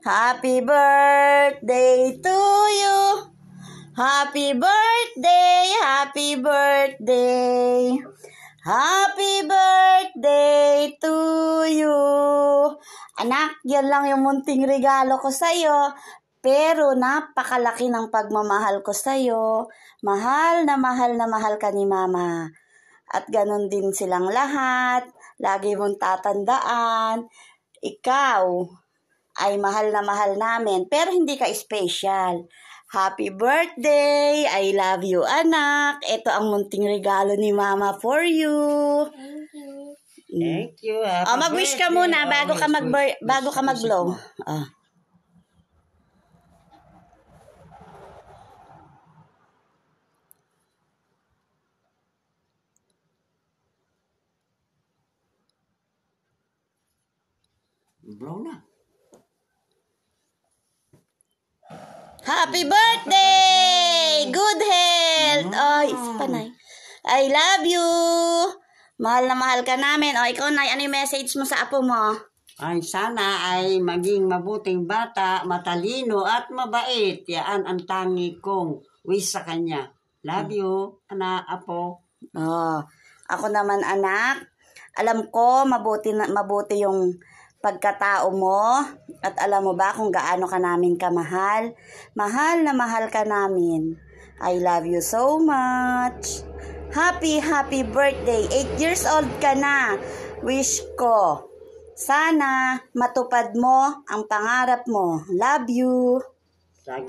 Happy birthday to you. Happy birthday, happy birthday. Happy birthday to you. Anak, yan lang yung munting regalo ko sa'yo. Pero napakalaki ng pagmamahal ko sa'yo. Mahal na mahal na mahal ka ni mama. At ganun din silang lahat. Lagi mong tatandaan. Ikaw, ay mahal na mahal namin, pero hindi ka special. Happy birthday! I love you, anak! Ito ang munting regalo ni Mama for you. Thank you. Thank you. Happy oh, mag-wish ka muna bago, ka oh, mag bago ka mag-blow. Oh. Ah. Blow na. Happy birthday! Good health! Oh, ah. it's panay. I love you! Mahal na mahal ka namin. O, oh, ikaw, Nay, ano yung message mo sa apo mo? Ay, sana ay maging mabuting bata, matalino at mabait. Yan ang tangi kong wish sa kanya. Love you, ana, apo. Oh, ako naman, anak. Alam ko, mabuti, na, mabuti yung pagkatao mo at alam mo ba kung gaano ka namin kamahal? Mahal na mahal ka namin. I love you so much. Happy, happy birthday. 8 years old ka na. Wish ko. Sana matupad mo ang pangarap mo. Love you.